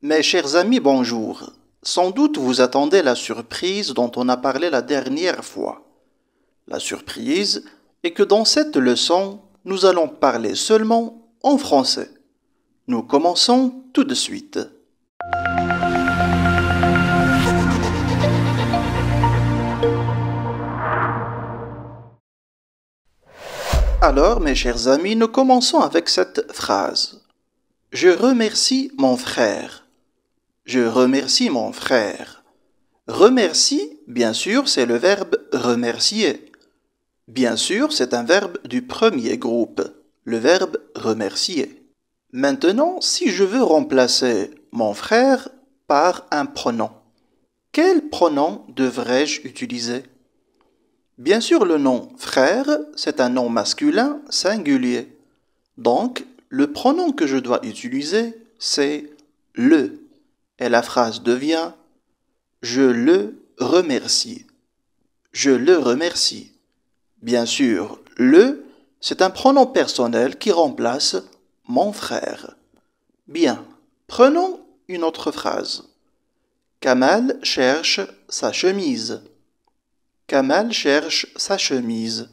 Mes chers amis, bonjour. Sans doute vous attendez la surprise dont on a parlé la dernière fois. La surprise est que dans cette leçon, nous allons parler seulement en français. Nous commençons tout de suite. Alors, mes chers amis, nous commençons avec cette phrase. Je remercie mon frère. Je remercie mon frère. Remercie, bien sûr, c'est le verbe remercier. Bien sûr, c'est un verbe du premier groupe, le verbe remercier. Maintenant, si je veux remplacer mon frère par un pronom, quel pronom devrais-je utiliser Bien sûr, le nom frère, c'est un nom masculin singulier. Donc, le pronom que je dois utiliser, c'est le. Et la phrase devient Je le remercie. Je le remercie. Bien sûr, le, c'est un pronom personnel qui remplace mon frère. Bien, prenons une autre phrase. Kamal cherche sa chemise. Kamal cherche sa chemise.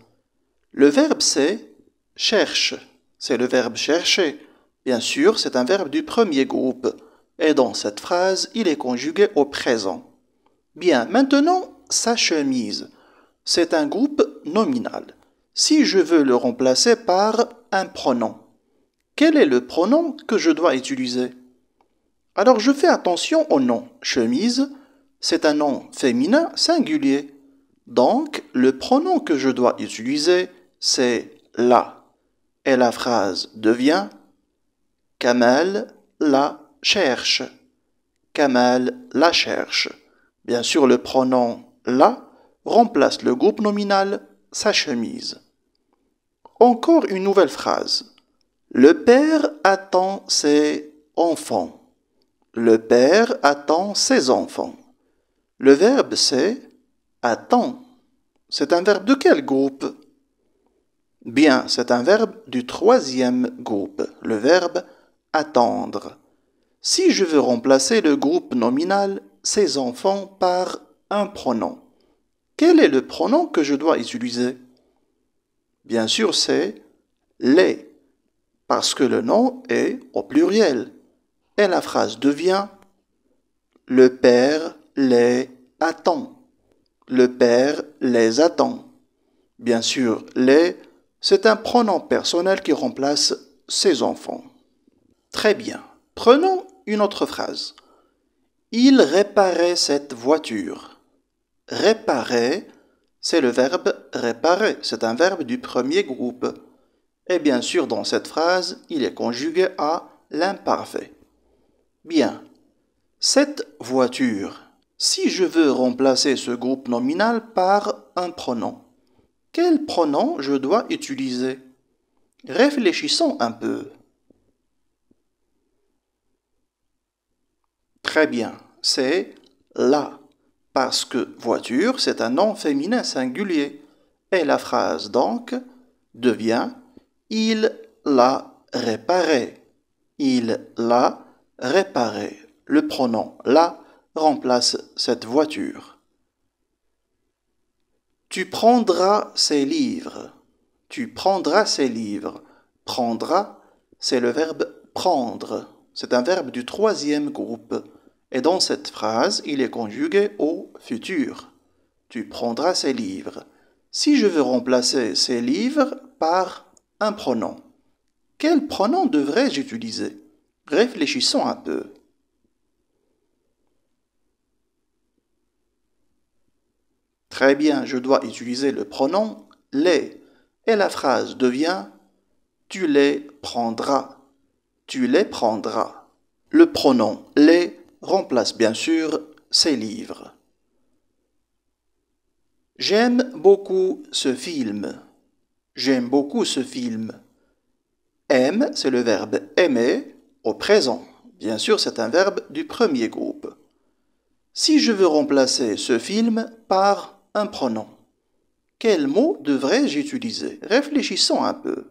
Le verbe c'est cherche. C'est le verbe chercher. Bien sûr, c'est un verbe du premier groupe. Et dans cette phrase, il est conjugué au présent. Bien, maintenant, sa chemise. C'est un groupe nominal. Si je veux le remplacer par un pronom, quel est le pronom que je dois utiliser Alors je fais attention au nom chemise. C'est un nom féminin singulier. Donc, le pronom que je dois utiliser, c'est la. Et la phrase devient Kamel la cherche. Kamal la cherche. Bien sûr, le pronom la remplace le groupe nominal sa chemise. Encore une nouvelle phrase. Le père attend ses enfants. Le père attend ses enfants. Le verbe c'est attend. C'est un verbe de quel groupe Bien, c'est un verbe du troisième groupe, le verbe attendre. Si je veux remplacer le groupe nominal ses enfants par un pronom, quel est le pronom que je dois utiliser Bien sûr, c'est les, parce que le nom est au pluriel. Et la phrase devient Le père les attend. Le père les attend. Bien sûr, les, c'est un pronom personnel qui remplace ses enfants. Très bien. Prenons une autre phrase. Il réparait cette voiture. Réparer, c'est le verbe réparer, c'est un verbe du premier groupe. Et bien sûr, dans cette phrase, il est conjugué à l'imparfait. Bien. Cette voiture, si je veux remplacer ce groupe nominal par un pronom, quel pronom je dois utiliser Réfléchissons un peu. très bien, c'est la, parce que voiture, c'est un nom féminin singulier. Et la phrase donc devient Il l'a réparé. Il l'a réparé. Le pronom la remplace cette voiture. Tu prendras ces livres. Tu prendras ces livres. Prendra, c'est le verbe prendre. C'est un verbe du troisième groupe. Et dans cette phrase, il est conjugué au futur. Tu prendras ces livres. Si je veux remplacer ces livres par un pronom, quel pronom devrais-je utiliser Réfléchissons un peu. Très bien, je dois utiliser le pronom les et la phrase devient tu les prendras. Tu les prendras. Le pronom les remplace bien sûr ces livres. J'aime beaucoup ce film. J'aime beaucoup ce film. Aime, c'est le verbe aimer au présent. Bien sûr, c'est un verbe du premier groupe. Si je veux remplacer ce film par un pronom, quel mot devrais-je utiliser Réfléchissons un peu.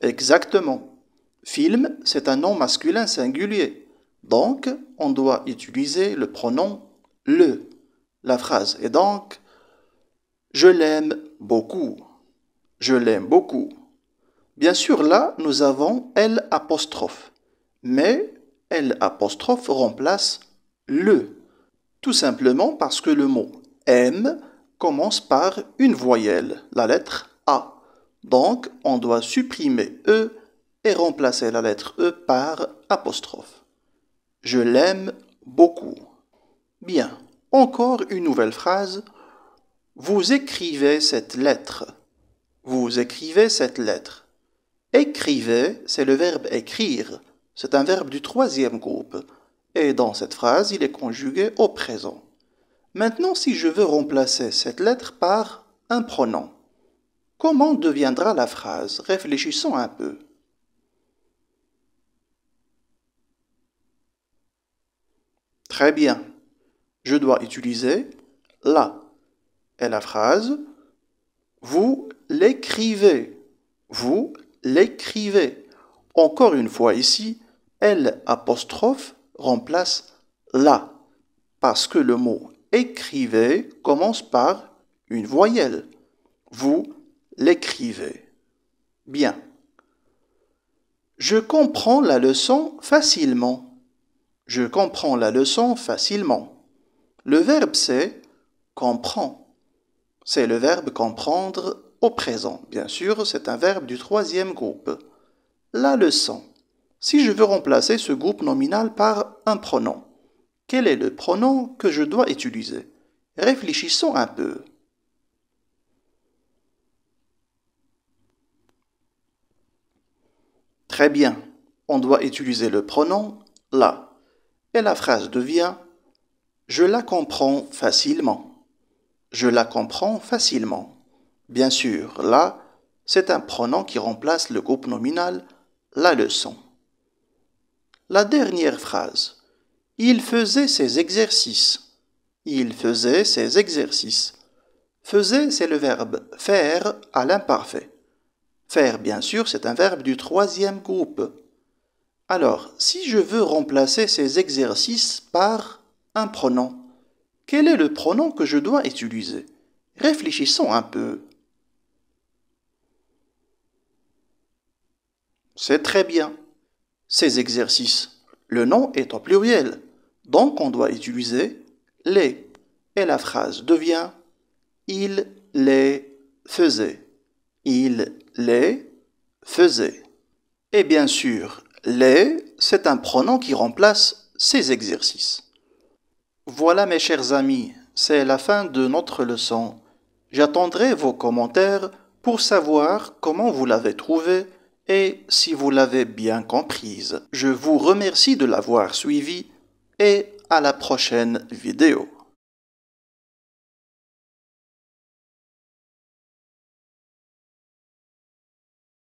Exactement. Film, c'est un nom masculin singulier. Donc, on doit utiliser le pronom le. La phrase est donc Je l'aime beaucoup. Je l'aime beaucoup. Bien sûr, là, nous avons L apostrophe. Mais L apostrophe remplace le. Tout simplement parce que le mot aime commence par une voyelle, la lettre A. Donc, on doit supprimer E et remplacer la lettre E par apostrophe. Je l'aime beaucoup. Bien, encore une nouvelle phrase. Vous écrivez cette lettre. Vous écrivez cette lettre. Écrivez, c'est le verbe écrire. C'est un verbe du troisième groupe. Et dans cette phrase, il est conjugué au présent. Maintenant, si je veux remplacer cette lettre par un pronom, comment deviendra la phrase Réfléchissons un peu. Très bien. Je dois utiliser la. Et la phrase, vous l'écrivez. Vous l'écrivez. Encore une fois ici, L remplace la. Parce que le mot écrivez commence par une voyelle. Vous l'écrivez. Bien. Je comprends la leçon facilement. Je comprends la leçon facilement. Le verbe c'est comprend. C'est le verbe comprendre au présent. Bien sûr, c'est un verbe du troisième groupe. La leçon. Si je veux remplacer ce groupe nominal par un pronom, quel est le pronom que je dois utiliser Réfléchissons un peu. Très bien, on doit utiliser le pronom la la phrase devient ⁇ Je la comprends facilement ⁇ Je la comprends facilement. Bien sûr, là, c'est un pronom qui remplace le groupe nominal la leçon. La dernière phrase. Il faisait ses exercices. Il faisait ses exercices. Faisait, c'est le verbe faire à l'imparfait. Faire, bien sûr, c'est un verbe du troisième groupe. Alors, si je veux remplacer ces exercices par un pronom, quel est le pronom que je dois utiliser Réfléchissons un peu. C'est très bien. Ces exercices, le nom est au pluriel, donc on doit utiliser les. Et la phrase devient Il les faisait. Il les faisait. Et bien sûr, les, c'est un pronom qui remplace ces exercices. Voilà mes chers amis, c'est la fin de notre leçon. J'attendrai vos commentaires pour savoir comment vous l'avez trouvée et si vous l'avez bien comprise. Je vous remercie de l'avoir suivi et à la prochaine vidéo.